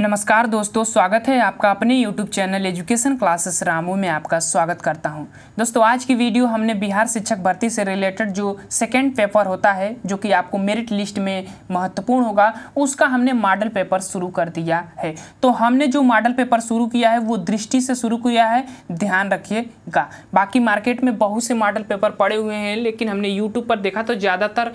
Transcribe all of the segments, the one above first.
नमस्कार दोस्तों स्वागत है आपका अपने YouTube channel education classes Ramu में आपका स्वागत करता हूं दोस्तों आज की वीडियो हमने बिहार शिक्षक भर्ती से रिलेटेड जो सेकेंड पेपर होता है जो कि आपको मेरिट लिस्ट में महत्वपूर्ण होगा उसका हमने मॉडल पेपर शुरू कर दिया है तो हमने जो मॉडल पेपर शुरू किया है वो दृष्टि से शुरू किया है ध्यान रखिएगा बाकी मार्केट में बहुत से मॉडल पेपर पड़े हुए हैं लेकिन हमने यूट्यूब पर देखा तो ज़्यादातर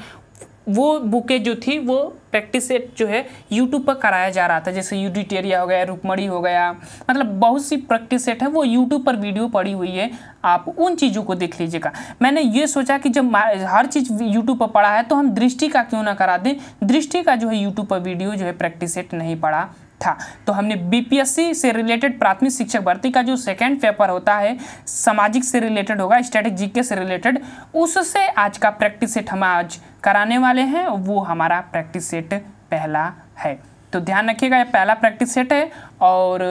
वो बुकें जो थी वो प्रैक्टिस सेट जो है यूट्यूब पर कराया जा रहा था जैसे यूडिटेरिया हो गया रुकमणी हो गया मतलब बहुत सी प्रैक्टिस सेट है वो यूट्यूब पर वीडियो पड़ी हुई है आप उन चीज़ों को देख लीजिएगा मैंने ये सोचा कि जब हर चीज़ यूट्यूब पर पढ़ा है तो हम दृष्टि का क्यों ना करा दें दृष्टि का जो है यूट्यूब पर वीडियो जो है प्रैक्टिस सेट नहीं पढ़ा था तो हमने बीपीएससी से रिलेटेड प्राथमिक शिक्षक भर्ती का जो सेकंड पेपर होता है सामाजिक से रिलेटेड होगा स्टैटिक जीके से रिलेटेड उससे आज का प्रैक्टिस सेट हम आज कराने वाले हैं वो हमारा प्रैक्टिस सेट पहला है तो ध्यान रखिएगा ये पहला प्रैक्टिस सेट है और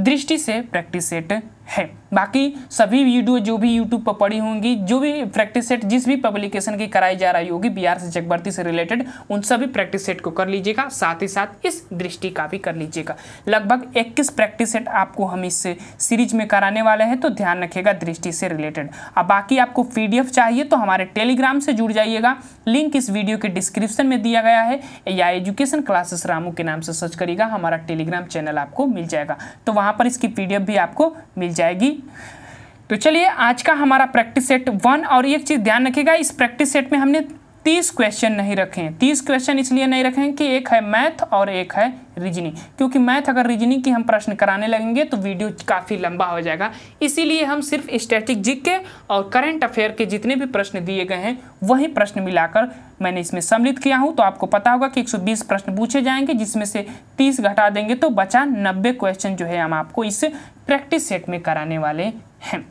दृष्टि से प्रैक्टिस सेट है बाकी सभी वीडियो जो भी यूट्यूब पर पड़ी होंगी जो भी प्रैक्टिस सेट जिस भी पब्लिकेशन की कराई जा रही होगी बिहार से चकबर्ती से रिलेटेड उन सभी प्रैक्टिस सेट को कर लीजिएगा साथ ही साथ इस दृष्टि का भी कर लीजिएगा लगभग 21 प्रैक्टिस सेट आपको हम इस सीरीज में कराने वाले हैं तो ध्यान रखिएगा दृष्टि से रिलेटेड अब बाकी आपको पी चाहिए तो हमारे टेलीग्राम से जुड़ जाइएगा लिंक इस वीडियो के डिस्क्रिप्शन में दिया गया है या एजुकेशन क्लासेस रामू के नाम से सर्च करिएगा हमारा टेलीग्राम चैनल आपको मिल जाएगा तो वहाँ पर इसकी पी भी आपको मिल जाएगी जाएगी तो चलिए आज का हमारा प्रैक्टिस सेट वन और एक चीज़ ध्यान रखिएगा इस प्रैक्टिस सेट में हमने तीस क्वेश्चन नहीं रखें तीस क्वेश्चन इसलिए नहीं रखें कि एक है मैथ और एक है रीजनिंग क्योंकि मैथ अगर रीजनिंग की हम प्रश्न कराने लगेंगे तो वीडियो काफ़ी लंबा हो जाएगा इसीलिए हम सिर्फ स्टैटिक जिक के और करंट अफेयर के जितने भी प्रश्न दिए गए हैं वही प्रश्न मिलाकर मैंने इसमें सम्मिलित किया हूँ तो आपको पता होगा कि एक प्रश्न पूछे जाएंगे जिसमें से तीस घटा देंगे तो बचा नब्बे क्वेश्चन जो है हम आपको इस प्रैक्टिस सेट में कराने वाले हैं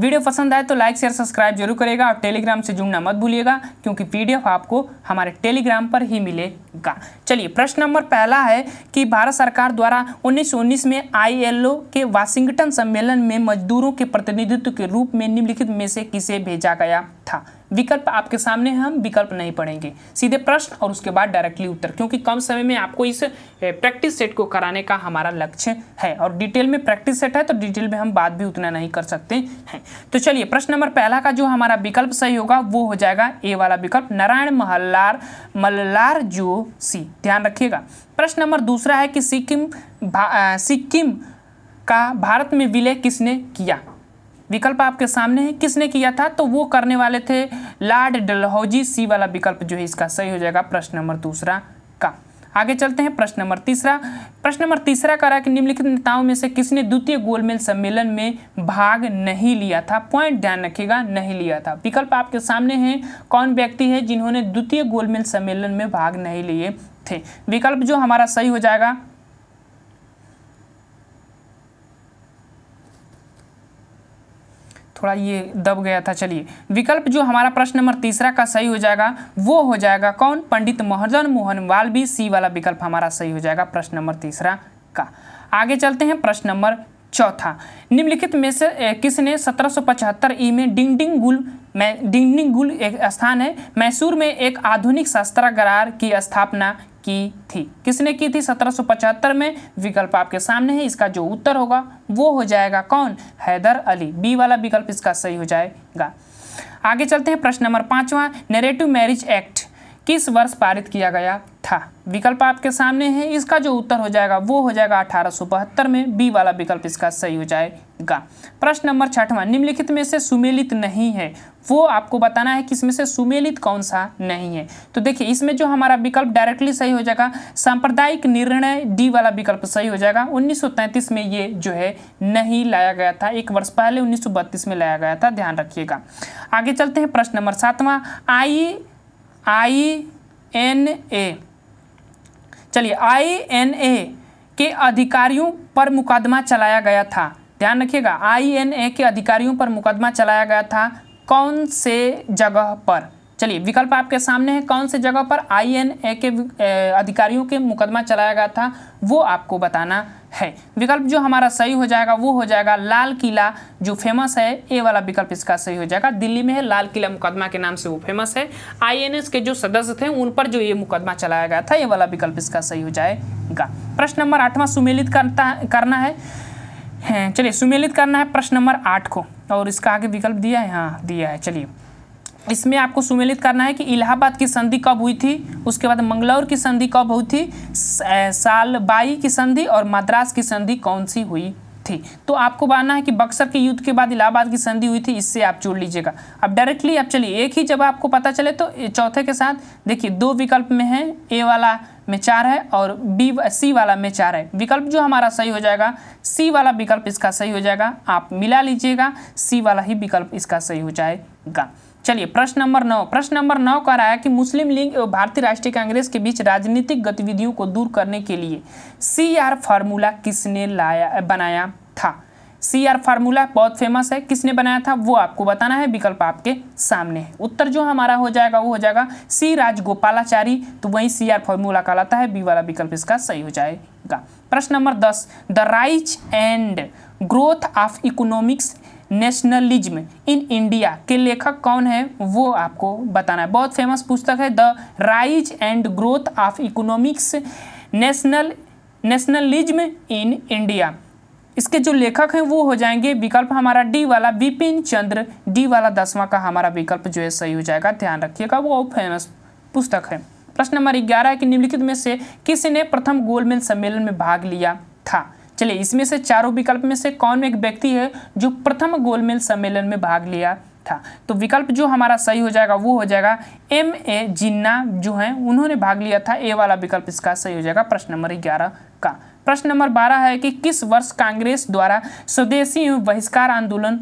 वीडियो पसंद आए तो लाइक शेयर सब्सक्राइब जरूर करेगा और टेलीग्राम से जुड़ना मत भूलिएगा क्योंकि पीडीएफ आपको हमारे टेलीग्राम पर ही मिलेगा चलिए प्रश्न नंबर पहला है कि भारत सरकार द्वारा उन्नीस में आईएलओ के वाशिंगटन सम्मेलन में मजदूरों के प्रतिनिधित्व के रूप में निम्नलिखित में से किसे भेजा गया था विकल्प आपके सामने हम विकल्प नहीं पढ़ेंगे सीधे प्रश्न और उसके बाद डायरेक्टली उत्तर क्योंकि कम समय में आपको इस प्रैक्टिस सेट को कराने का हमारा लक्ष्य है और डिटेल में प्रैक्टिस सेट है तो डिटेल में हम बात भी उतना नहीं कर सकते हैं तो चलिए प्रश्न नंबर पहला का जो हमारा विकल्प सही होगा वो हो जाएगा ए वाला विकल्प नारायण महल्लार मल्लार जो सी ध्यान रखिएगा प्रश्न नंबर दूसरा है कि सिक्किम सिक्किम का भारत में विलय किसने किया विकल्प आपके सामने है किसने किया था तो वो करने वाले थे लॉर्ड डलहौजी सी वाला विकल्प जो है इसका सही हो जाएगा प्रश्न नंबर दूसरा का आगे चलते हैं प्रश्न नंबर तीसरा प्रश्न नंबर तीसरा करा रहा है कि निम्नलिखित नेताओं में से किसने द्वितीय गोलमेल सम्मेलन में भाग नहीं लिया था पॉइंट ध्यान रखिएगा नहीं लिया था विकल्प आपके सामने हैं कौन व्यक्ति है जिन्होंने द्वितीय गोलमेल सम्मेलन में भाग नहीं लिए थे विकल्प जो हमारा सही हो जाएगा थोड़ा ये दब गया था चलिए विकल्प जो हमारा प्रश्न नंबर तीसरा का सही हो जाएगा वो हो जाएगा कौन पंडित मोहन मोहन वाल्वी सी वाला विकल्प हमारा सही हो जाएगा प्रश्न नंबर तीसरा का आगे चलते हैं प्रश्न नंबर चौथा निम्नलिखित में से किसने 1775 ई में डिंगडिंग गुल में डिंगडिंग गुल एक स्थान है मैसूर में एक आधुनिक शस्त्रागार की स्थापना की थी किसने की थी 1775 में विकल्प आपके सामने है इसका जो उत्तर होगा वो हो जाएगा कौन हैदर अली बी वाला विकल्प इसका सही हो जाएगा आगे चलते हैं प्रश्न नंबर पाँचवा नेरेटिव मैरिज एक्ट किस वर्ष पारित किया गया था विकल्प आपके सामने है इसका जो उत्तर हो जाएगा वो हो जाएगा अठारह में बी वाला विकल्प इसका सही हो जाएगा प्रश्न नंबर छठवां निम्नलिखित में से सुमेलित नहीं है वो आपको बताना है कि इसमें से सुमेलित कौन सा नहीं है तो देखिए इसमें जो हमारा विकल्प डायरेक्टली सही हो जाएगा सांप्रदायिक निर्णय डी वाला विकल्प सही हो जाएगा 1933 में ये जो है नहीं लाया गया था एक वर्ष पहले 1932 में लाया गया था ध्यान रखिएगा आगे चलते हैं प्रश्न नंबर सातवां आई आई एन ए चलिए आई एन ए के अधिकारियों पर मुकदमा चलाया गया था ध्यान रखिएगा आई एन ए के अधिकारियों पर मुकदमा चलाया गया था कौन से जगह पर चलिए विकल्प आपके सामने है कौन से जगह पर आईएनए के अधिकारियों के मुकदमा चलाया गया था वो आपको बताना है विकल्प जो हमारा सही हो जाएगा वो हो जाएगा लाल किला जो फेमस है ए वाला विकल्प इसका सही हो जाएगा दिल्ली में है लाल किला मुकदमा के नाम से वो फेमस है आईएनएस के जो सदस्य थे उन पर जो ये मुकदमा चलाया गया था ये वाला विकल्प इसका सही हो जाएगा प्रश्न नंबर आठवां सुमेलित करता करना है हैं चलिए सुमेलित करना है प्रश्न नंबर आठ को और इसका आगे विकल्प दिया है हाँ दिया है चलिए इसमें आपको सुमेलित करना है कि इलाहाबाद की संधि कब हुई थी उसके बाद मंगलौर की संधि कब हुई थी सालबाई की संधि और मद्रास की संधि कौन सी हुई थी तो आपको बताना है कि बक्सर के युद्ध के बाद इलाहाबाद की संधि हुई थी इससे आप जोड़ लीजिएगा अब डायरेक्टली आप चलिए एक ही जब आपको पता चले तो चौथे के साथ देखिए दो विकल्प में है ए वाला में चार है और बी सी वाला में चार है विकल्प जो हमारा सही हो जाएगा सी वाला विकल्प इसका सही हो जाएगा आप मिला लीजिएगा सी वाला ही विकल्प इसका सही हो जाएगा चलिए प्रश्न नंबर नौ प्रश्न नंबर नौ कह रहा है कि मुस्लिम लीग एवं भारतीय राष्ट्रीय कांग्रेस के बीच राजनीतिक गतिविधियों को दूर करने के लिए सी आर फार्मूला किसने लाया बनाया था सी आर फार्मूला बहुत फेमस है किसने बनाया था वो आपको बताना है विकल्प आपके सामने है उत्तर जो हमारा हो जाएगा वो हो जाएगा सी राजगोपालाचारी तो वही सी आर फार्मूला कहलाता है बी वाला विकल्प इसका सही हो जाएगा प्रश्न नंबर दस the rise and growth of economics nationalism in India के लेखक कौन है वो आपको बताना है बहुत फेमस पुस्तक है the rise and growth of economics national nationalism in India इसके जो लेखक हैं वो हो जाएंगे विकल्प हमारा डी वाला विपिन चंद्र डी वाला दसवां का हमारा विकल्प जो है सही हो जाएगा ध्यान रखिएगा वो फेमस पुस्तक है प्रश्न नंबर ग्यारह है कि निम्नलिखित में से किसने प्रथम गोलमेल सम्मेलन में भाग लिया था चलिए इसमें से चारों विकल्प में से कौन एक व्यक्ति है जो प्रथम गोलमेल सम्मेलन में भाग लिया था तो विकल्प जो हमारा सही हो जाएगा वो हो जाएगा एम ए जिन्ना जो है उन्होंने भाग लिया था ए वाला विकल्प इसका सही हो जाएगा प्रश्न नंबर ग्यारह का प्रश्न नंबर बारह है कि किस वर्ष कांग्रेस द्वारा स्वदेशी बहिष्कार आंदोलन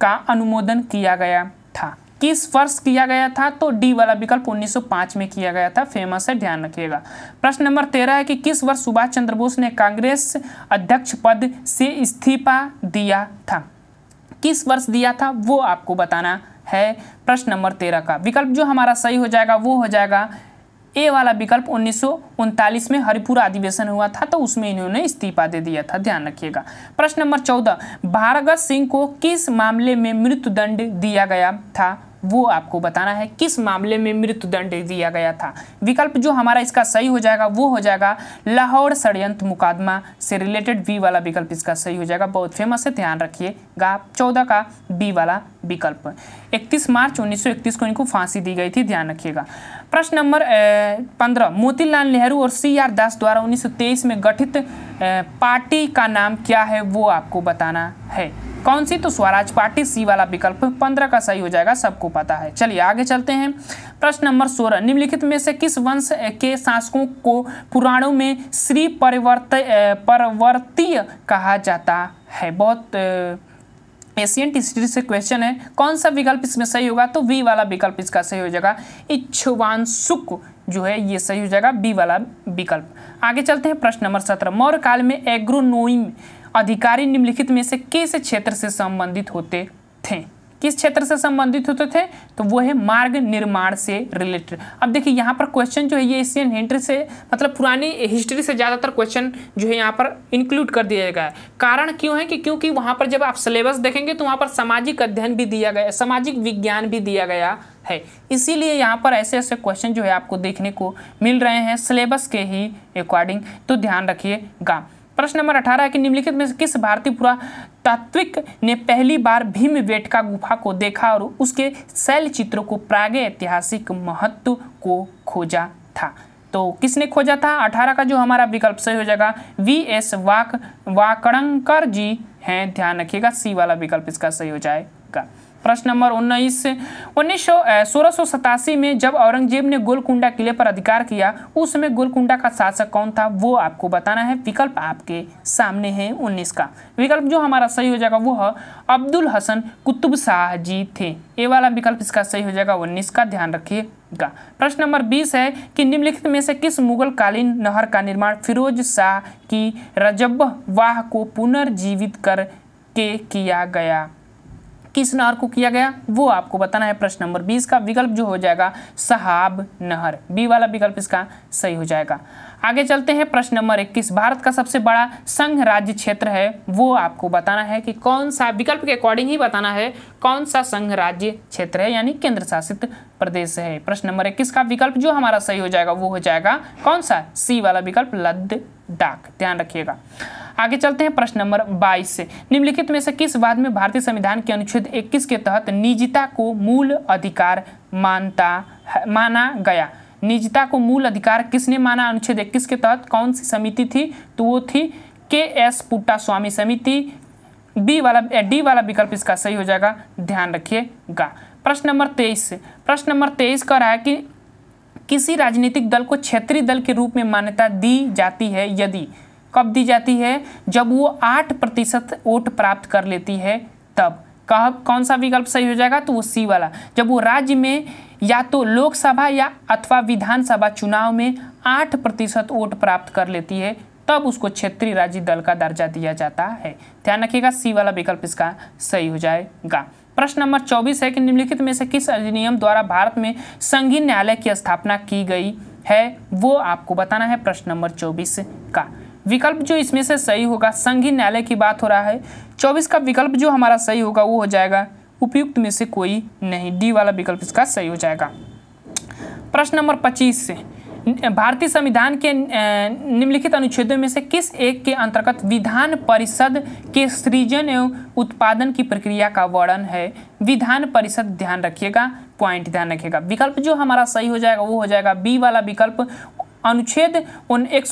का अनुमोदन किया गया था किस वर्ष किया गया था तो डी वाला विकल्प 1905 में किया गया था फेमस है ध्यान रखिएगा प्रश्न नंबर तेरह है कि किस वर्ष सुभाष चंद्र बोस ने कांग्रेस अध्यक्ष पद से इस्तीफा दिया था किस वर्ष दिया था वो आपको बताना है प्रश्न नंबर तेरह का विकल्प जो हमारा सही हो जाएगा वो हो जाएगा ए वाला विकल्प उन्नीस में हरिपुरा अधिवेशन हुआ था तो उसमें इन्होंने इस्तीफा दे दिया था ध्यान रखिएगा प्रश्न नंबर चौदह भारगत सिंह को किस मामले में मृत्युदंड दिया गया था वो आपको बताना है किस मामले में मृत्युदंड दिया गया था विकल्प जो हमारा इसका सही हो जाएगा वो हो जाएगा लाहौर षडयंत्र मुकादमा से रिलेटेड बी वाला विकल्प इसका सही हो जाएगा बहुत फेमस है ध्यान रखिएगा चौदह का बी वाला विकल्प 31 मार्च 1931 को इनको फांसी दी गई थी ध्यान रखिएगा प्रश्न नंबर पंद्रह मोतीलाल नेहरू और सी आर दास द्वारा 1923 में गठित पार्टी का नाम क्या है वो आपको बताना है कौन सी तो स्वराज पार्टी सी वाला विकल्प पंद्रह का सही हो जाएगा सबको पता है चलिए आगे चलते हैं प्रश्न नंबर सोलह निम्नलिखित में से किस वंश के शासकों को पुराणों में श्री परिवर्त परवर्तीय कहा जाता है बहुत एशियंट हिस्ट्री से क्वेश्चन है कौन सा विकल्प इसमें सही होगा तो वी वाला विकल्प इसका सही हो जाएगा इच्छुवांशुक जो है ये सही हो जाएगा बी वाला विकल्प आगे चलते हैं प्रश्न नंबर सत्रह मौर्य काल में एग्रोनोइम अधिकारी निम्नलिखित में से किस क्षेत्र से संबंधित होते थे किस क्षेत्र से संबंधित होते थे तो वो है मार्ग निर्माण से रिलेटेड अब देखिए यहाँ पर क्वेश्चन जो है ये एशियन हिस्ट्री से मतलब पुरानी हिस्ट्री से ज़्यादातर क्वेश्चन जो है यहाँ पर इंक्लूड कर दिया गया है कारण क्यों है कि क्योंकि वहाँ पर जब आप सिलेबस देखेंगे तो वहाँ पर सामाजिक अध्ययन भी दिया गया सामाजिक विज्ञान भी दिया गया है इसीलिए यहाँ पर ऐसे ऐसे क्वेश्चन जो है आपको देखने को मिल रहे हैं सिलेबस के ही अकॉर्डिंग तो ध्यान रखिएगा प्रश्न नंबर अठारह है कि निम्नलिखित में से किस भारतीय पुरातात्विक ने पहली बार भीम वेटका गुफा को देखा और उसके शैल चित्रों को प्राग ऐतिहासिक महत्व को खोजा था तो किसने खोजा था अठारह का जो हमारा विकल्प सही हो जाएगा वी एस वाक वाकड़कर जी हैं ध्यान रखिएगा सी वाला विकल्प इसका सही हो जाएगा प्रश्न नंबर उन्नीस उन्नीस सौ में जब औरंगजेब ने गोलकुंडा किले पर अधिकार किया उस समय गोलकुंडा का शासक कौन था वो आपको बताना है विकल्प आपके सामने है उन्नीस का विकल्प जो हमारा सही हो जाएगा वो अब्दुल हसन कुतुब शाह जी थे ये वाला विकल्प इसका सही हो जाएगा उन्नीस का ध्यान रखिएगा प्रश्न नंबर बीस है कि निम्नलिखित में से किस मुगल कालीन नहर का निर्माण फिरोज शाह की रजब वाह को पुनर्जीवित कर के किया गया किस नहर को किया गया वो आपको बताना है प्रश्न नंबर बीस का विकल्प जो हो जाएगा सहाब नहर बी वाला विकल्प इसका सही हो जाएगा आगे चलते हैं प्रश्न नंबर इक्कीस भारत का सबसे बड़ा संघ राज्य क्षेत्र है वो आपको बताना है कि कौन सा विकल्प के अकॉर्डिंग ही बताना है कौन सा संघ राज्य क्षेत्र है यानी केंद्र शासित प्रदेश है प्रश्न नंबर इक्कीस का विकल्प जो हमारा सही हो जाएगा वो हो जाएगा कौन सा सी वाला विकल्प लद्दाख ध्यान रखिएगा आगे चलते हैं प्रश्न नंबर बाईस निम्नलिखित में से किस वाद में भारतीय संविधान के अनुच्छेद इक्कीस के तहत निजता को मूल अधिकार मानता माना गया निजता को मूल अधिकार किसने माना अनुच्छेद इक्कीस के तहत कौन सी समिति थी तो वो थी के एस पुट्टा स्वामी समिति बी वाला डी वाला विकल्प इसका सही हो जाएगा ध्यान रखिएगा प्रश्न नंबर तेईस प्रश्न नंबर तेईस कह रहा है कि किसी राजनीतिक दल को क्षेत्रीय दल के रूप में मान्यता दी जाती है यदि कब दी जाती है जब वो आठ प्रतिशत वोट प्राप्त कर लेती है तब कब कौन सा विकल्प सही हो जाएगा तो वो सी वाला जब वो राज्य में या तो लोकसभा या अथवा विधानसभा चुनाव में आठ प्रतिशत वोट प्राप्त कर लेती है तब उसको क्षेत्रीय राज्य दल का दर्जा दिया जाता है ध्यान रखिएगा सी वाला विकल्प इसका सही हो जाएगा प्रश्न नंबर चौबीस है कि निम्नलिखित में से किस अधिनियम द्वारा भारत में संघीय न्यायालय की स्थापना की गई है वो आपको बताना है प्रश्न नंबर चौबीस का विकल्प जो इसमें से सही होगा संघी न्यायालय की बात हो रहा है चौबीस का विकल्प जो हमारा सही होगा वो हो जाएगा उपयुक्त में से कोई नहीं डी वाला विकल्प इसका सही हो जाएगा प्रश्न नंबर पच्चीस से भारतीय संविधान के निम्नलिखित अनुच्छेदों में से किस एक के अंतर्गत विधान परिषद के सृजन एवं उत्पादन की प्रक्रिया का वर्णन है विधान परिषद ध्यान रखिएगा पॉइंट ध्यान रखिएगा विकल्प जो हमारा सही हो जाएगा वो हो जाएगा बी वाला विकल्प अनुच्छेद उन एक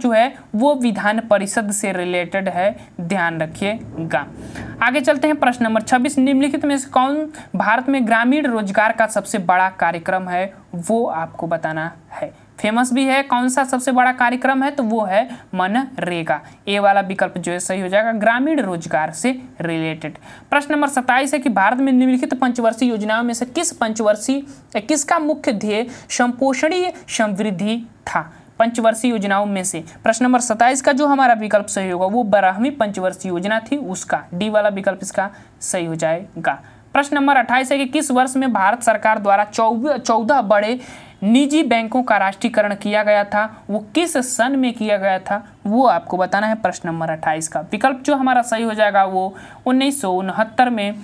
जो है वो विधान परिषद से रिलेटेड है ध्यान रखिएगा आगे चलते हैं प्रश्न नंबर 26 निम्नलिखित में से कौन भारत में ग्रामीण रोजगार का सबसे बड़ा कार्यक्रम है वो आपको बताना है फेमस भी है कौन सा सबसे बड़ा कार्यक्रम है तो वो है मनरेगा ए वाला विकल्प जो है सही हो जाएगा ग्रामीण रोजगार से रिलेटेड प्रश्न नंबर सत्ताईस है कि भारत में निम्नलिखित पंचवर्षीय योजनाओं में से किस पंचवर्षीय किसका मुख्य ध्येय संपोषणीय समृद्धि था पंचवर्षीय योजनाओं में से प्रश्न नंबर सत्ताईस का जो हमारा विकल्प सही होगा वो बारहवीं पंचवर्षीय योजना थी उसका डी वाला विकल्प इसका सही हो जाएगा प्रश्न नंबर अट्ठाईस है कि किस वर्ष में भारत सरकार द्वारा चौदह बड़े निजी बैंकों का राष्ट्रीयकरण किया गया था वो किस सन में किया गया था वो आपको बताना है प्रश्न नंबर अट्ठाईस का विकल्प जो हमारा सही हो जाएगा वो उन्नीस में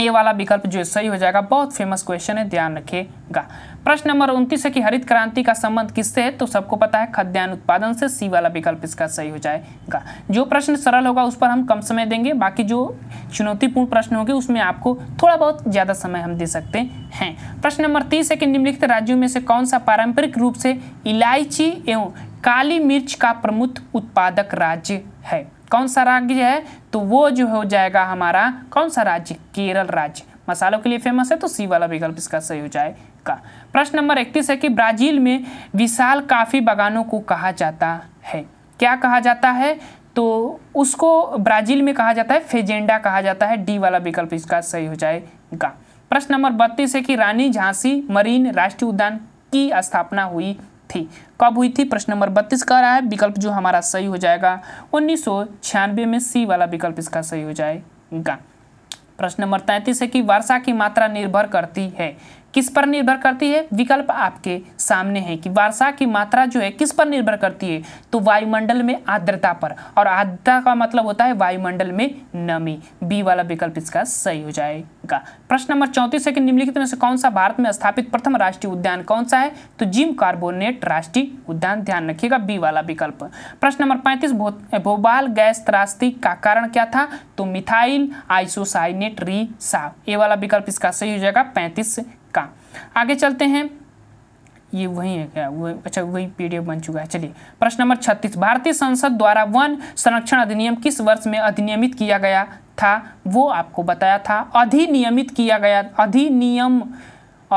ये वाला विकल्प जो सही हो जाएगा बहुत फेमस क्वेश्चन है ध्यान रखेगा प्रश्न नंबर उनतीस है कि हरित क्रांति का संबंध किससे है तो सबको पता है खाद्यान्न उत्पादन से सी वाला विकल्प इसका सही हो जाएगा जो प्रश्न सरल होगा उस पर हम कम समय देंगे बाकी जो चुनौतीपूर्ण प्रश्न होंगे उसमें आपको थोड़ा बहुत ज़्यादा समय हम दे सकते हैं प्रश्न नंबर तीस है कि निम्नलिखित राज्यों में से कौन सा पारंपरिक रूप से इलायची एवं काली मिर्च का प्रमुख उत्पादक राज्य है कौन सा राज्य है तो वो जो हो जाएगा हमारा कौन सा राज्य केरल राज्य मसालों के लिए फेमस है तो सी वाला विकल्प इसका सही हो जाएगा प्रश्न नंबर इकतीस है कि ब्राज़ील में विशाल काफ़ी बागानों को कहा जाता है क्या कहा जाता है तो उसको ब्राज़ील में कहा जाता है फेजेंडा कहा जाता है डी वाला विकल्प इसका सही हो जाएगा प्रश्न नंबर बत्तीस है कि रानी झांसी मरीन राष्ट्रीय उद्यान की स्थापना हुई थी कब हुई थी प्रश्न नंबर बत्तीस का रहा है विकल्प जो हमारा सही हो जाएगा उन्नीस में सी वाला विकल्प इसका सही हो जाएगा प्रश्न नंबर तैंतीस है कि वर्षा की मात्रा निर्भर करती है किस पर निर्भर करती है विकल्प आपके सामने है कि वर्षा की मात्रा जो है किस पर निर्भर करती है तो वायुमंडल में आर्द्रता पर और आर्द्रता का मतलब होता है वायुमंडल में नमी बी वाला विकल्प इसका सही हो जाएगा प्रश्न नंबर चौंतीस है कि निम्नलिखित में से कौन सा भारत में स्थापित प्रथम राष्ट्रीय उद्यान कौन सा है तो जिम कार्बोनेट राष्ट्रीय उद्यान ध्यान रखिएगा बी वाला विकल्प प्रश्न नंबर पैंतीस भोपाल गैस त्रास्ती का कारण क्या था तो मिथाइल आइसोसाइनेट री सा वाला विकल्प इसका सही हो जाएगा पैंतीस का आगे चलते हैं ये वही है क्या वही अच्छा वही पीडीएफ बन चुका है चलिए प्रश्न नंबर छत्तीस भारतीय संसद द्वारा वन संरक्षण अधिनियम किस वर्ष में अधिनियमित किया गया था वो आपको बताया था अधिनियमित किया गया अधिनियम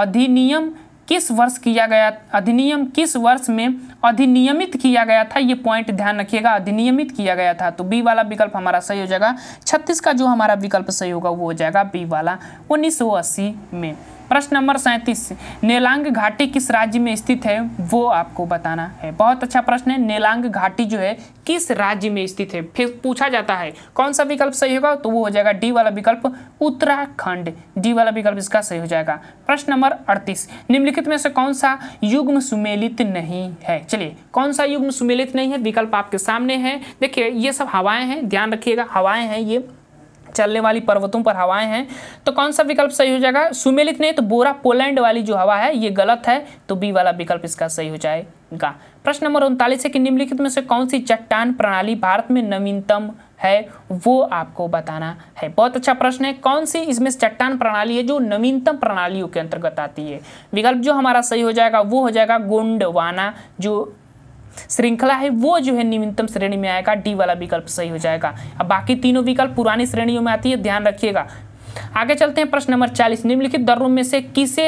अधिनियम किस वर्ष किया गया अधिनियम किस वर्ष में अधिनियमित किया गया था ये पॉइंट ध्यान रखिएगा अधिनियमित किया गया था तो बी वाला विकल्प हमारा सही हो जाएगा छत्तीस का जो हमारा विकल्प सही होगा वो हो जाएगा बी वाला 1980 में प्रश्न नंबर सैंतीस नेलांग घाटी किस राज्य में स्थित है वो आपको बताना है बहुत अच्छा प्रश्न है नेलांग घाटी जो है किस राज्य में स्थित है फिर पूछा जाता है कौन सा विकल्प सही होगा तो वो हो जाएगा डी वाला विकल्प उत्तराखंड डी वाला विकल्प इसका सही हो जाएगा प्रश्न नंबर अड़तीस निम्नलिखित में से कौन सा युग्म सुमेलित नहीं है चलिए कौन सा युग्म सुमेलित नहीं है विकल्प आपके सामने है देखिए ये सब हवाएं हैं ध्यान रखिएगा हवाएं हैं ये चलने वाली पर्वतों पर हवाएं हैं तो कौन सा विकल्प सही हो जाएगा सुमेलित नहीं तो बोरा पोलैंड वाली जो हवा है ये गलत है तो बी वाला विकल्प इसका सही हो जाएगा प्रश्न नंबर उनतालीस है कि निम्नलिखित में से कौन सी चट्टान प्रणाली भारत में नवीनतम है वो आपको बताना है बहुत अच्छा प्रश्न है कौन सी इसमें चट्टान प्रणाली है जो नवीनतम प्रणालियों के अंतर्गत आती है विकल्प जो हमारा सही हो जाएगा वो हो जाएगा गोंडवाना जो श्रृंखला है वो जो है निम्नतम श्रेणी में आएगा डी वाला विकल्प सही हो जाएगा अब बाकी तीनों विकल्प पुरानी श्रेणियों में आती है ध्यान रखिएगा आगे चलते हैं प्रश्न नंबर चालीस निम्नलिखित दरों में से किसे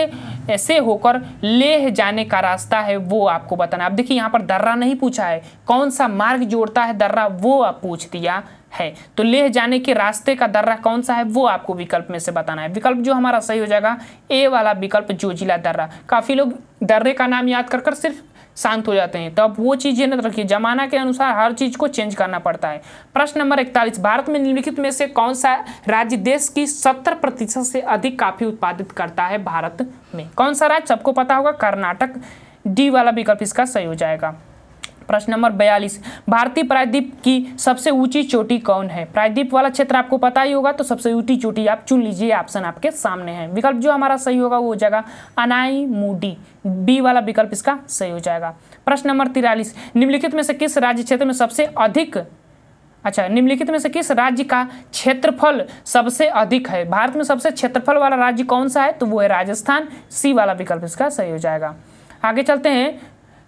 ऐसे होकर लेह जाने का रास्ता है वो आपको बताना आप देखिए यहाँ पर दर्रा नहीं पूछा है कौन सा मार्ग जोड़ता है दर्रा वो आप पूछ दिया है तो लेह जाने के रास्ते का दर्रा कौन सा है वो आपको विकल्प में से बताना है विकल्प जो हमारा सही हो जाएगा ए वाला विकल्प जोजिला दर्रा काफ़ी लोग दर्रे का नाम याद कर कर सिर्फ शांत हो जाते हैं तो अब वो चीज़ याद रखिए जमाना के अनुसार हर चीज़ को चेंज करना पड़ता है प्रश्न नंबर इकतालीस भारत में निम्नलिखित में से कौन सा राज्य देश की सत्तर प्रतिशत से अधिक काफ़ी उत्पादित करता है भारत में कौन सा राज्य सबको पता होगा कर्नाटक डी वाला विकल्प इसका सही हो जाएगा प्रश्न नंबर बयालीस भारतीय प्रायद्वीप की सबसे ऊंची चोटी कौन है प्रायद्वीप वाला क्षेत्र आपको पता ही होगा तो सबसे ऊंची चोटी आप चुन लीजिए ऑप्शन आपके सामने है विकल्प जो हमारा सही होगा वो हो जाएगा अनाई मूडी बी वाला विकल्प इसका सही हो जाएगा प्रश्न नंबर तिरालीस निम्नलिखित में से किस राज्य क्षेत्र में सबसे अधिक अच्छा निम्नलिखित में से किस राज्य का क्षेत्रफल सबसे अधिक है भारत में सबसे क्षेत्रफल वाला राज्य कौन सा है तो वो है राजस्थान सी वाला विकल्प इसका सही हो जाएगा आगे चलते हैं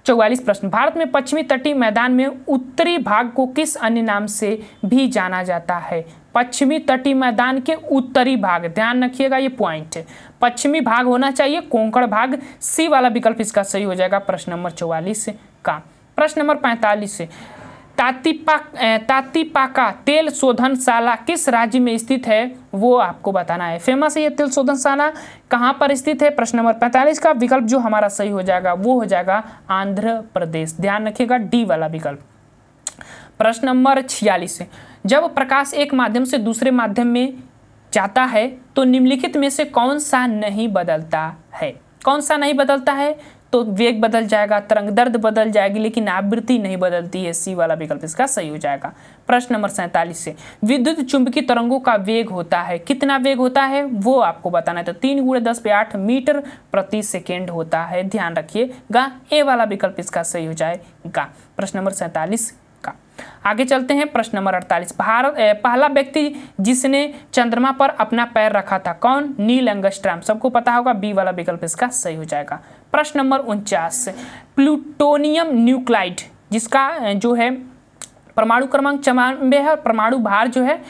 चौवालीस प्रश्न भारत में पश्चिमी तटीय मैदान में उत्तरी भाग को किस अन्य नाम से भी जाना जाता है पश्चिमी तटीय मैदान के उत्तरी भाग ध्यान रखिएगा ये पॉइंट पश्चिमी भाग होना चाहिए कोंकण भाग सी वाला विकल्प इसका सही हो जाएगा प्रश्न नंबर चौवालीस का प्रश्न नंबर पैंतालीस तातीपा तातीपाका तेल शोधनशाला किस राज्य में स्थित है वो आपको बताना है फेमस है ये तेल शोधनशाला कहाँ पर स्थित है प्रश्न नंबर 45 का विकल्प जो हमारा सही हो जाएगा वो हो जाएगा आंध्र प्रदेश ध्यान रखिएगा डी वाला विकल्प प्रश्न नंबर छियालीस जब प्रकाश एक माध्यम से दूसरे माध्यम में जाता है तो निम्नलिखित में से कौन सा नहीं बदलता है कौन सा नहीं बदलता है तो वेग बदल जाएगा तरंग दर्द बदल जाएगी लेकिन आवृत्ति नहीं बदलती है सी वाला विकल्प इसका सही हो जाएगा प्रश्न नंबर सैंतालीस से विद्युत चुंबकीय तरंगों का वेग होता है कितना वेग होता है वो आपको बताना है तो तीन गुड़े दस पे आठ मीटर प्रति सेकेंड होता है ध्यान रखिएगा ए वाला विकल्प इसका सही हो जाएगा प्रश्न नंबर सैंतालीस का आगे चलते हैं प्रश्न नंबर 48 भारत पहला व्यक्ति जिसने चंद्रमा पर अपना पैर रखा था कौन नील अंगस्ट्राम सबको पता होगा बी वाला विकल्प इसका सही हो जाएगा प्रश्न नंबर उनचास प्लूटोनियम न्यूक्लाइड जिसका जो है परमाणु क्रमांक चौरानवे है और परमाणु भार जो है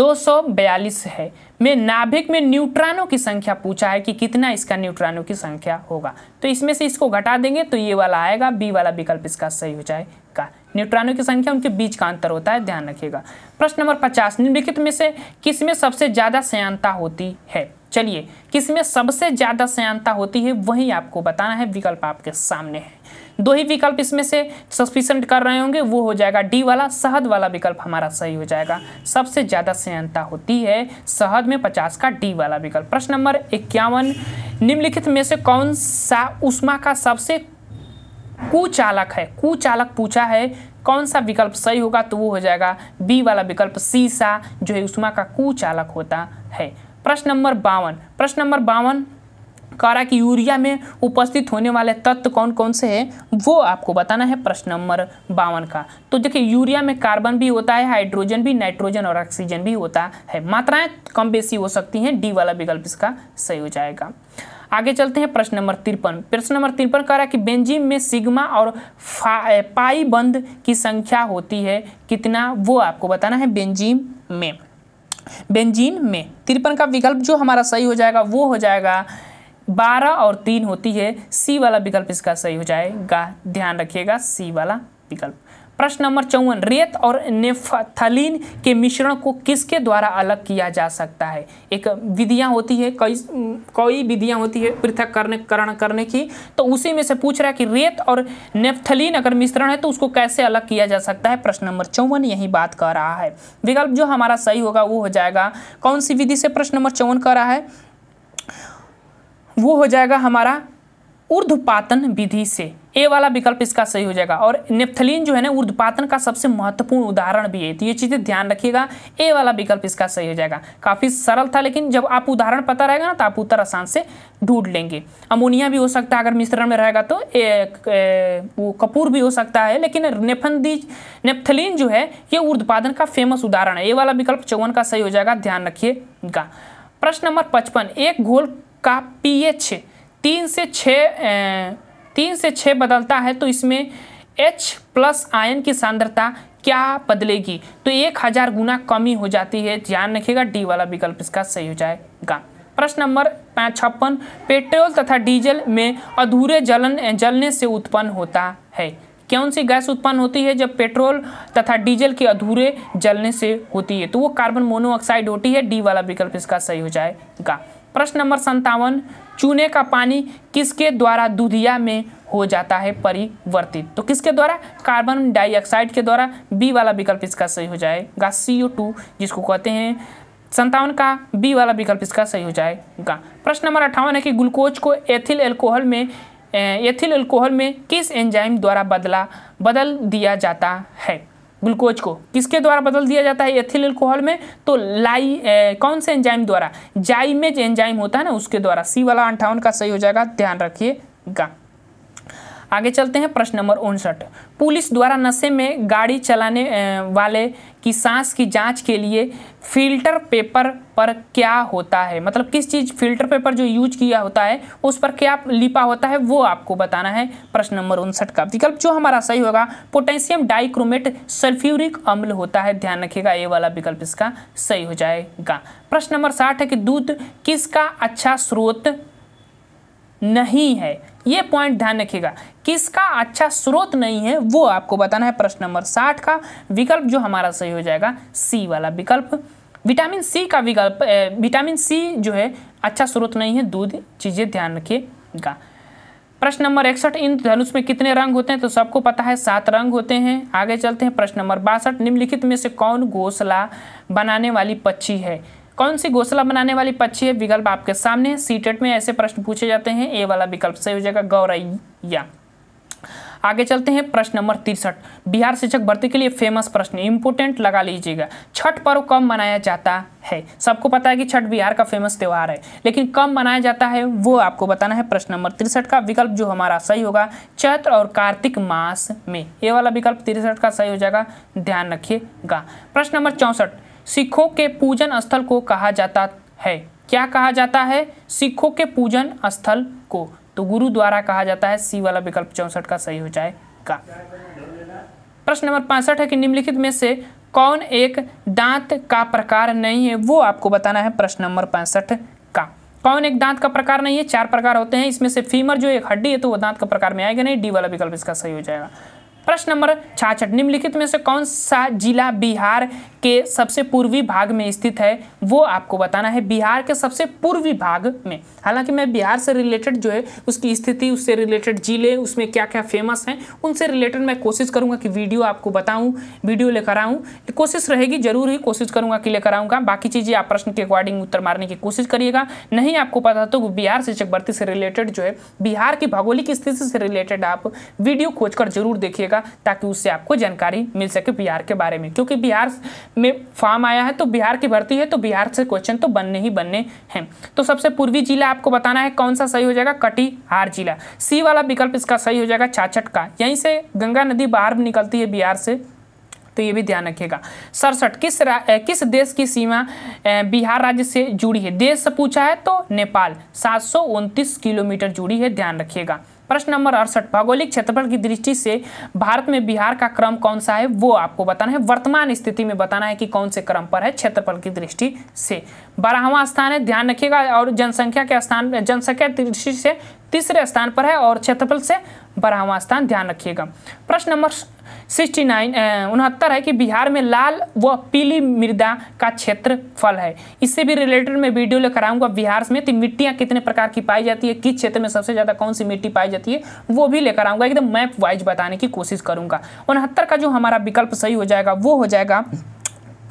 242 है में नाभिक में न्यूट्रॉनों की संख्या पूछा है कि कितना इसका न्यूट्रॉनों की संख्या होगा तो इसमें से इसको घटा देंगे तो ये वाला आएगा बी वाला विकल्प इसका सही हो जाएगा न्यूट्रॉनों की संख्या उनके बीच का अंतर होता है ध्यान रखिएगा प्रश्न नंबर पचास निम्नलिखित में से किसमें सबसे ज़्यादा सयानता होती है चलिए किसमें सबसे ज़्यादा सयानता होती है वही आपको बताना है विकल्प आपके सामने है दो ही विकल्प इसमें से सफिशेंट कर रहे होंगे वो हो जाएगा डी वाला शहद वाला विकल्प हमारा सही हो जाएगा सबसे ज़्यादा सयानता होती है शहद में पचास का डी वाला विकल्प प्रश्न नंबर इक्यावन निम्नलिखित में से कौन सा उष्मा का सबसे कुचालक है कुचालक पूछा है कौन सा विकल्प सही होगा तो वो हो जाएगा बी वाला विकल्प सी सा जो है उष्मा का कुचालक होता है प्रश्न नंबर बावन प्रश्न नंबर बावन कारा की यूरिया में उपस्थित होने वाले तत्व कौन कौन से हैं वो आपको बताना है प्रश्न नंबर बावन का तो देखिए यूरिया में कार्बन भी होता है हाइड्रोजन भी नाइट्रोजन और ऑक्सीजन भी होता है मात्राएं कम बेसी हो सकती हैं डी वाला विकल्प इसका सही हो जाएगा आगे चलते हैं प्रश्न नंबर तिरपन प्रश्न नंबर तिरपन कह रहा है कि बेंजीन में सिग्मा और पाई बंद की संख्या होती है कितना वो आपको बताना है बेंजीन में बेंजीन में तिरपन का विकल्प जो हमारा सही हो जाएगा वो हो जाएगा बारह और तीन होती है सी वाला विकल्प इसका सही हो जाएगा ध्यान रखिएगा सी वाला विकल्प प्रश्न नंबर चौवन रेत और नेफथलीन के मिश्रण को किसके द्वारा अलग किया जा सकता है एक विधियाँ होती है कई कई विधियाँ होती है पृथक करने करण करने की तो उसी में से पूछ रहा है कि रेत और नेफ्थलीन अगर मिश्रण है तो उसको कैसे अलग किया जा सकता है प्रश्न नंबर चौवन यही बात कर रहा है विकल्प जो हमारा सही होगा वो हो जाएगा कौन सी विधि से प्रश्न नंबर चौवन कर रहा है वो हो जाएगा हमारा ऊर्ध्वपातन विधि से ए वाला विकल्प इसका सही हो जाएगा और नेफ्थलीन जो है ना ऊर्ध्वपातन का सबसे महत्वपूर्ण उदाहरण भी है तो ये चीज़ें ध्यान रखिएगा ए वाला विकल्प इसका सही हो जाएगा काफ़ी सरल था लेकिन जब आप उदाहरण पता रहेगा ना तो आप उत्तर आसान से ढूंढ लेंगे अमोनिया भी हो सकता है अगर मिश्रण में रहेगा तो ए, ए, वो कपूर भी हो सकता है लेकिन नेफंदी नेफ्थलीन जो है ये ऊर्ध्वपातन का फेमस उदाहरण है ए वाला विकल्प चौवन का सही हो जाएगा ध्यान रखिएगा प्रश्न नंबर पचपन एक घोल का पीएच तीन से छः तीन से छः बदलता है तो इसमें एच प्लस आयन की सांद्रता क्या बदलेगी तो एक हज़ार गुना कमी हो जाती है ध्यान रखिएगा डी वाला विकल्प इसका सही हो जाएगा प्रश्न नंबर छप्पन पेट्रोल तथा डीजल में अधूरे जलन जलने से उत्पन्न होता है कौन सी गैस उत्पन्न होती है जब पेट्रोल तथा डीजल के अधूरे जलने से होती है तो वो कार्बन मोनोऑक्साइड होती है डी वाला विकल्प इसका सही हो जाएगा प्रश्न नंबर संतावन चूने का पानी किसके द्वारा दुधिया में हो जाता है परिवर्तित तो किसके द्वारा कार्बन डाइऑक्साइड के द्वारा बी वाला विकल्प इसका सही हो जाएगा सी टू जिसको कहते हैं संतावन का बी वाला विकल्प इसका सही हो जाएगा प्रश्न नंबर अट्ठावन है कि ग्लूकोज को एथिल एल्कोहल में एथिल एल्कोहल में किस एंजाइम द्वारा बदला बदल दिया जाता है ग्लूकोज को किसके द्वारा बदल दिया जाता है एथिल एल्कोहल में तो लाई ए, कौन से एंजाइम द्वारा जाइमेज एंजाइम होता है ना उसके द्वारा सी वाला अंठावन का सही हो जाएगा ध्यान रखिएगा आगे चलते हैं प्रश्न नंबर उनसठ पुलिस द्वारा नशे में गाड़ी चलाने वाले कि सांस की जांच के लिए फिल्टर पेपर पर क्या होता है मतलब किस चीज़ फिल्टर पेपर जो यूज किया होता है उस पर क्या लिपा होता है वो आपको बताना है प्रश्न नंबर उनसठ का विकल्प जो हमारा सही होगा पोटेशियम डाइक्रोमेट सल्फ्यूरिक अम्ल होता है ध्यान रखिएगा ये वाला विकल्प इसका सही हो जाएगा प्रश्न नंबर साठ है कि दूध किसका अच्छा स्रोत नहीं है ये पॉइंट ध्यान रखिएगा किसका अच्छा स्रोत नहीं है वो आपको बताना है प्रश्न नंबर साठ का विकल्प जो हमारा सही हो जाएगा सी वाला विकल्प विटामिन सी का विकल्प विटामिन सी जो है अच्छा स्रोत नहीं है दूध चीज़ें ध्यान रखिएगा प्रश्न नंबर इकसठ इन धनुष में कितने रंग होते हैं तो सबको पता है सात रंग होते हैं आगे चलते हैं प्रश्न नंबर बासठ निम्नलिखित में से कौन घोसला बनाने वाली पक्षी है कौन सी घोसला बनाने वाली पक्षी है विकल्प आपके सामने सीटेट e में ऐसे प्रश्न पूछे जाते हैं ए वाला विकल्प सही हो जाएगा गौरैया आगे चलते हैं प्रश्न नंबर तिरसठ बिहार शिक्षक भर्ती के लिए फेमस प्रश्न इंपोर्टेंट लगा लीजिएगा छठ पर्व कब मनाया जाता है सबको पता है कि छठ बिहार का फेमस त्यौहार है लेकिन कब मनाया जाता है वो आपको बताना है प्रश्न नंबर तिरसठ का विकल्प जो हमारा सही होगा चैत्र और कार्तिक मास में ये वाला विकल्प तिरसठ का सही हो जाएगा ध्यान रखिएगा प्रश्न नंबर चौंसठ सिखों के पूजन स्थल को कहा जाता है क्या कहा जाता है सिखों के पूजन स्थल को तो गुरु द्वारा कहा जाता है सी वाला विकल्प चौंसठ का सही हो जाएगा प्रश्न नंबर पैंसठ है कि निम्नलिखित में से कौन एक दांत का प्रकार नहीं है वो आपको बताना है प्रश्न नंबर पैंसठ का कौन एक दांत का प्रकार नहीं है चार प्रकार होते हैं इसमें से फीमर जो एक हड्डी है तो वो दांत का प्रकार में आएगा नहीं डी वाला विकल्प इसका सही हो जाएगा प्रश्न नंबर छाछठ निम्नलिखित में से कौन सा जिला बिहार के सबसे पूर्वी भाग में स्थित है वो आपको बताना है बिहार के सबसे पूर्वी भाग में हालांकि मैं बिहार से रिलेटेड जो है उसकी स्थिति उससे रिलेटेड जिले उसमें क्या क्या फेमस हैं उनसे रिलेटेड मैं कोशिश करूंगा कि वीडियो आपको बताऊं वीडियो लेकर आऊँ कोशिश रहेगी जरूर ही कोशिश करूँगा कि लेकर आऊँगा बाकी चीज़ें आप प्रश्न के अकॉर्डिंग उत्तर मारने की कोशिश करिएगा नहीं आपको पता तो बिहार शिक्षक भर्ती से रिलेटेड जो है बिहार की भौगोलिक स्थिति से रिलेटेड आप वीडियो खोज जरूर देखिएगा कीजिएगा ताकि उससे आपको जानकारी मिल सके बिहार के बारे में क्योंकि बिहार में फॉर्म आया है तो बिहार की भर्ती है तो बिहार से क्वेश्चन तो बनने ही बनने हैं तो सबसे पूर्वी जिला आपको बताना है कौन सा सही हो जाएगा कटिहार जिला सी वाला विकल्प इसका सही हो जाएगा छाछठ का यहीं से गंगा नदी बाहर निकलती है बिहार से तो ये भी ध्यान रखिएगा सड़सठ किस रा, किस देश की सीमा बिहार राज्य से जुड़ी है देश से पूछा है तो नेपाल सात किलोमीटर जुड़ी है ध्यान रखिएगा प्रश्न नंबर अड़सठ भौगोलिक क्षेत्रफल की दृष्टि से भारत में बिहार का क्रम कौन सा है वो आपको बताना है वर्तमान स्थिति में बताना है कि कौन से क्रम पर है क्षेत्रफल की दृष्टि से बारहवां स्थान है ध्यान रखिएगा और जनसंख्या के स्थान जनसंख्या दृष्टि से तीसरे स्थान पर है और क्षेत्रफल से बारहवां स्थान ध्यान रखिएगा प्रश्न नंबर सिक्सटी नाइन उनहत्तर है कि बिहार में लाल व पीली मृदा का क्षेत्रफल है इससे भी रिलेटेड मैं वीडियो लेकर आऊँगा बिहार में तो मिट्टियाँ कितने प्रकार की पाई जाती है किस क्षेत्र में सबसे ज़्यादा कौन सी मिट्टी पाई जाती है वो भी लेकर आऊँगा एकदम मैप वाइज बताने की कोशिश करूँगा उनहत्तर का जो हमारा विकल्प सही हो जाएगा वो हो जाएगा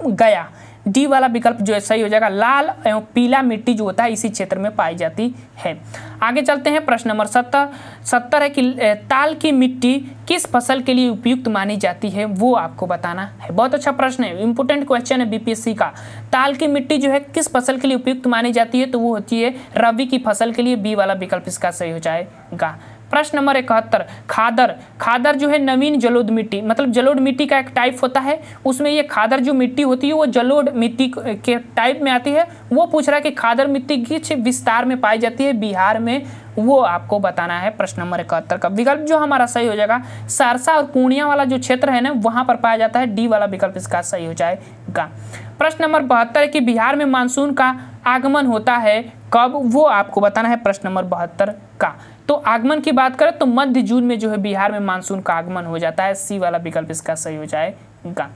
गया डी वाला विकल्प जो है सही हो जाएगा लाल एवं पीला मिट्टी जो होता है इसी क्षेत्र में पाई जाती है आगे चलते हैं प्रश्न नंबर सत्तर सत्तर है कि ताल की मिट्टी किस फसल के लिए उपयुक्त मानी जाती है वो आपको बताना है बहुत अच्छा प्रश्न है इंपोर्टेंट क्वेश्चन है बीपीएससी का ताल की मिट्टी जो है किस फसल के लिए उपयुक्त मानी जाती है तो वो होती है रबी की फसल के लिए बी वाला विकल्प इसका सही हो जाएगा प्रश्न नंबर इकहत्तर खादर खादर जो है नवीन जलोद मिट्टी मतलब जलोड मिट्टी का एक टाइप होता है उसमें ये खादर जो मिट्टी होती है वो जलोड मिट्टी के टाइप में आती है वो पूछ रहा है कि खादर मिट्टी किस विस्तार में पाई जाती है बिहार में वो आपको बताना है प्रश्न नंबर इकहत्तर का विकल्प जो हमारा सही हो जाएगा सहरसा और पूर्णिया वाला जो क्षेत्र है ना वहाँ पर पाया जाता है डी वाला विकल्प इसका सही हो जाएगा प्रश्न नंबर बहत्तर कि बिहार में मानसून का आगमन होता है कब वो आपको बताना है प्रश्न नंबर बहत्तर का तो आगमन की बात करें तो मध्य जून में जो है बिहार में मानसून का आगमन हो जाता है सी वाला विकल्प इसका सही हो जाएगा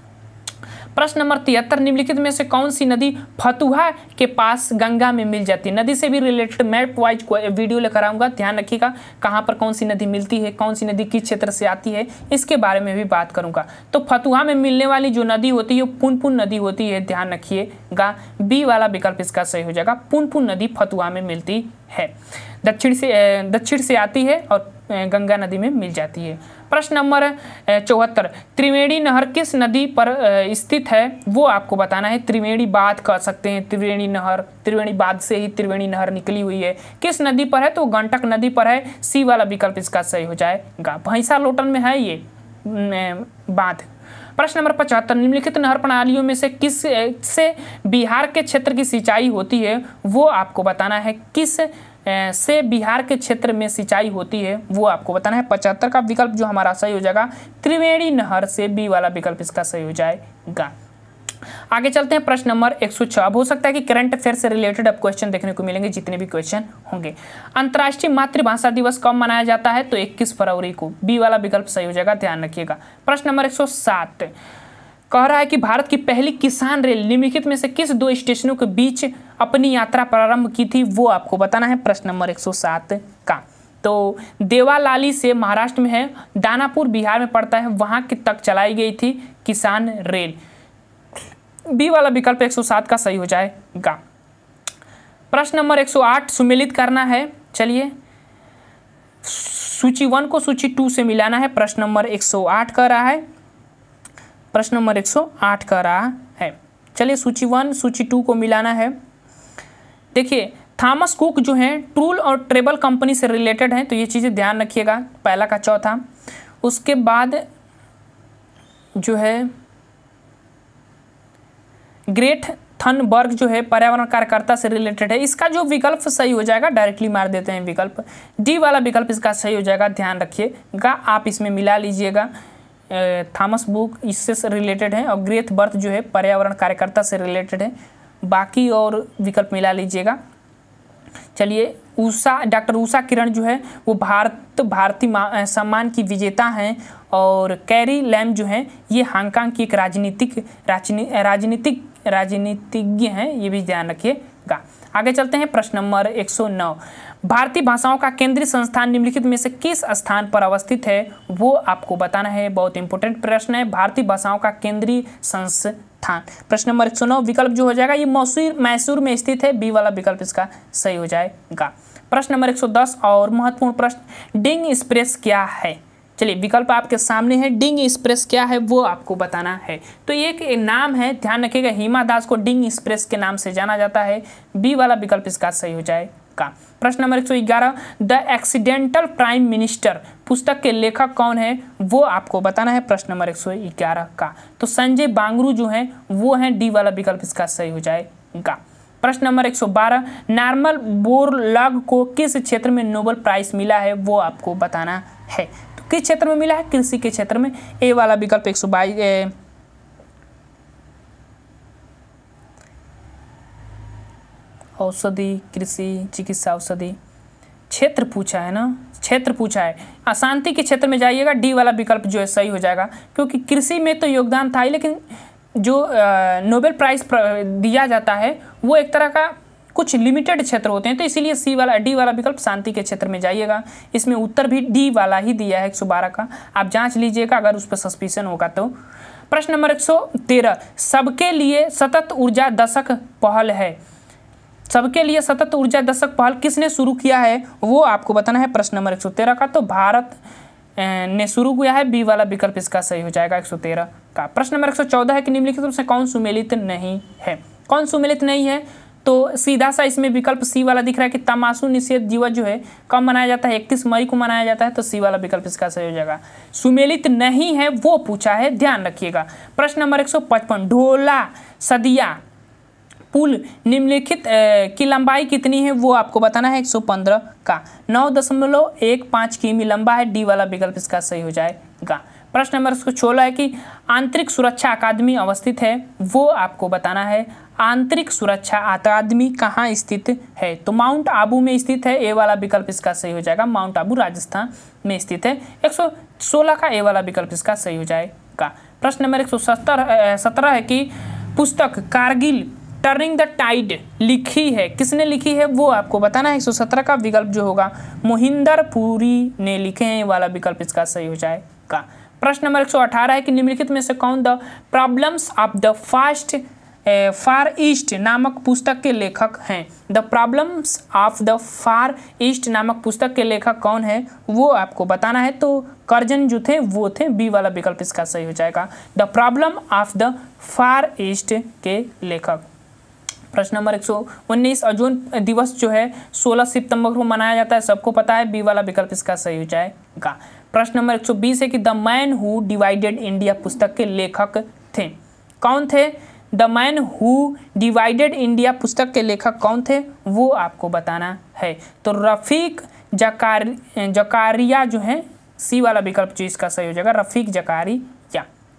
प्रश्न नंबर तिहत्तर निम्नलिखित में से कौन सी नदी फतुहा के पास गंगा में मिल जाती है नदी से भी रिलेटेड मैप वाइज वीडियो लेकर आऊंगा ध्यान रखिएगा कहां पर कौन सी नदी मिलती है कौन सी नदी किस क्षेत्र से आती है इसके बारे में भी बात करूंगा तो फतुहा में मिलने वाली जो नदी होती है वो पुनपुन नदी होती है ध्यान रखिएगा बी वाला विकल्प इसका सही हो जाएगा पुनपुन नदी फतुहा में मिलती है दक्षिण से दक्षिण से आती है और गंगा नदी में मिल जाती है प्रश्न नंबर चौहत्तर त्रिवेणी नहर किस नदी पर स्थित है वो आपको बताना है त्रिवेणी बाद कह सकते हैं त्रिवेणी नहर त्रिवेणी बाद से ही त्रिवेणी नहर निकली हुई है किस नदी पर है तो गंटक नदी पर है सी वाला विकल्प इसका सही हो जाएगा भैंसा लोटन में है ये बांध प्रश्न नंबर पचहत्तर निम्नलिखित नहर प्रणालियों में से किस से बिहार के क्षेत्र की सिंचाई होती है वो आपको बताना है किस से बिहार के क्षेत्र में सिंचाई होती है वो आपको बताना है पचहत्तर का विकल्प जो हमारा सही हो जाएगा त्रिवेणी नहर से बी वाला विकल्प इसका सही हो जाएगा आगे चलते हैं प्रश्न नंबर 106 अब हो सकता है कि करंट अफेयर से रिलेटेड अब क्वेश्चन देखने को मिलेंगे जितने भी क्वेश्चन होंगे अंतर्राष्ट्रीय मातृभाषा दिवस कब मनाया जाता है तो 21 फरवरी को बी वाला विकल्प सही हो जाएगा ध्यान रखिएगा प्रश्न नंबर 107 कह रहा है कि भारत की पहली किसान रेल निम्नलिखित में से किस दो स्टेशनों के बीच अपनी यात्रा प्रारंभ की थी वो आपको बताना है प्रश्न नंबर 107 का तो देवालाली से महाराष्ट्र में है दानापुर बिहार में पड़ता है वहाँ की तक चलाई गई थी किसान रेल बी वाला विकल्प 107 का सही हो जाएगा प्रश्न नंबर 108 सुमेलित करना है चलिए सूची वन को सूची टू से मिलाना है प्रश्न नंबर 108 कह रहा है प्रश्न नंबर 108 का रहा है चलिए सूची वन सूची टू को मिलाना है देखिए थॉमस कुक जो है टूल और ट्रेबल कंपनी से रिलेटेड हैं तो ये चीज़ें ध्यान रखिएगा पहला का चौथा उसके बाद जो है ग्रेट थनबर्ग जो है पर्यावरण कार्यकर्ता से रिलेटेड है इसका जो विकल्प सही हो जाएगा डायरेक्टली मार देते हैं विकल्प डी वाला विकल्प इसका सही हो जाएगा ध्यान रखिएगा आप इसमें मिला लीजिएगा थॉमस बुक इससे रिलेटेड है और ग्रेथ बर्थ जो है पर्यावरण कार्यकर्ता से रिलेटेड है बाकी और विकल्प मिला लीजिएगा चलिए उषा डॉक्टर उषा किरण जो है वो भारत भारतीय सम्मान की विजेता हैं और कैरी लैम जो हैं ये हांगकांग की एक राजनीतिक राजनीतिक राजनीतिज्ञ हैं ये भी ध्यान रखिए आगे चलते हैं प्रश्न नंबर 109 भारतीय भाषाओं का केंद्रीय संस्थान निम्नलिखित में से किस स्थान पर अवस्थित है वो आपको बताना है बहुत इंपॉर्टेंट प्रश्न है भारतीय भाषाओं का केंद्रीय संस्थान प्रश्न नंबर एक विकल्प जो हो जाएगा ये मैसूर मैसूर में स्थित है बी वाला विकल्प इसका सही हो जाएगा प्रश्न नंबर 110 और महत्वपूर्ण प्रश्न डिंग एक्सप्रेस क्या है चलिए विकल्प आपके सामने है डिंग एक्सप्रेस क्या है वो आपको बताना है तो ये एक नाम है ध्यान रखिएगा हिमा दास को डिंग एक्सप्रेस के नाम से जाना जाता है बी वाला विकल्प इसका सही हो जाए का प्रश्न नंबर ग्यारह द एक्सीडेंटल प्राइम मिनिस्टर पुस्तक के लेखक कौन है वो आपको बताना है प्रश्न नंबर ग्यारह का तो संजय बांगरू जो है वो है डी वाला विकल्प इसका सही हो जाएगा प्रश्न नंबर 112 नॉर्मल बोरलॉग को किस क्षेत्र में नोबल प्राइज मिला है वो आपको बताना है किस क्षेत्र में मिला है कृषि के क्षेत्र में ए वाला विकल्प एक सौ बाईस औषधि कृषि चिकित्सा औषधि क्षेत्र पूछा है ना क्षेत्र पूछा है अशांति के क्षेत्र में जाइएगा डी वाला विकल्प जो है सही हो जाएगा क्योंकि कृषि में तो योगदान था ही लेकिन जो नोबेल प्राइज़ दिया जाता है वो एक तरह का कुछ लिमिटेड क्षेत्र होते हैं तो इसीलिए सी वाला डी वाला विकल्प शांति के क्षेत्र में जाइएगा इसमें उत्तर भी डी वाला ही दिया है एक का आप जाँच लीजिएगा अगर उस पर सस्पिशन होगा तो प्रश्न नंबर एक सबके लिए सतत ऊर्जा दशक पहल है सबके लिए सतत ऊर्जा दशक पहल किसने शुरू किया है वो आपको बताना है प्रश्न नंबर तेरह का तो भारत ने शुरू किया है बी वाला विकल्प इसका सही हो जाएगा 113 का प्रश्न नंबर 114 है कि निम्नलिखित रूप से कौन सुमेलित नहीं है कौन सुमेलित नहीं है तो सीधा सा इसमें विकल्प सी वाला दिख रहा है कि तमाशु निषेध दिवस जो है कब मनाया जाता है इकतीस मई को मनाया जाता है तो सी वाला विकल्प इसका सही हो जाएगा सुमेलित नहीं है वो पूछा है ध्यान रखिएगा प्रश्न नंबर एक ढोला सदिया पुल निम्नलिखित की लंबाई कितनी है वो आपको बताना है 115 का नौ दशमलव एक पांच किमी लंबा है डी वाला विकल्प इसका सही हो जाएगा प्रश्न नंबर सोलह है कि आंतरिक सुरक्षा अकादमी अवस्थित है वो आपको बताना है आंतरिक सुरक्षा अकादमी कहाँ स्थित है तो माउंट आबू में स्थित है ए वाला विकल्प इसका सही हो जाएगा माउंट आबू राजस्थान में स्थित है 116 का ए वाला विकल्प इसका सही हो जाएगा प्रश्न नंबर एक सौ सत्रह है कि पुस्तक कारगिल टर्निंग द टाइड लिखी है किसने लिखी है वो आपको बताना है 117 का विकल्प जो होगा मोहिंदर पुरी ने लिखे हैं वाला विकल्प इसका सही हो जाएगा प्रश्न नंबर 118 है कि निम्नलिखित में से कौन the problems of the fast far east नामक पुस्तक के लेखक हैं the problems of the far east नामक पुस्तक के लेखक कौन है वो आपको बताना है तो कर्जन जो थे वो थे बी वाला विकल्प इसका सही हो जाएगा the problem of the far east के लेखक प्रश्न नंबर 119 अजून दिवस जो है 16 सितंबर को मनाया जाता है सबको पता है बी वाला विकल्प इसका सही हो जाएगा प्रश्न नंबर 120 है कि the man who divided India पुस्तक के लेखक थे कौन थे the man who divided India पुस्तक के लेखक कौन थे वो आपको बताना है तो रफ़ीक जकार जकारिया जो है सी वाला विकल्प जो इसका सही हो जाएगा रफ़ीक जकारी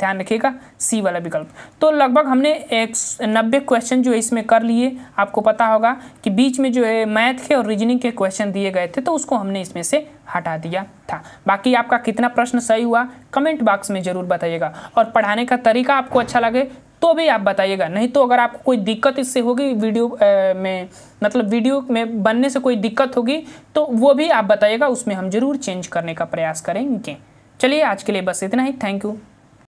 ध्यान रखिएगा सी वाला विकल्प तो लगभग हमने एक नब्बे क्वेश्चन जो है इसमें कर लिए आपको पता होगा कि बीच में जो है मैथ के और रीजनिंग के क्वेश्चन दिए गए थे तो उसको हमने इसमें से हटा दिया था बाकी आपका कितना प्रश्न सही हुआ कमेंट बॉक्स में ज़रूर बताइएगा और पढ़ाने का तरीका आपको अच्छा लगे तो भी आप बताइएगा नहीं तो अगर आपको कोई दिक्कत इससे होगी वीडियो में मतलब वीडियो में बनने से कोई दिक्कत होगी तो वो भी आप बताइएगा उसमें हम ज़रूर चेंज करने का प्रयास करेंगे चलिए आज के लिए बस इतना ही थैंक यू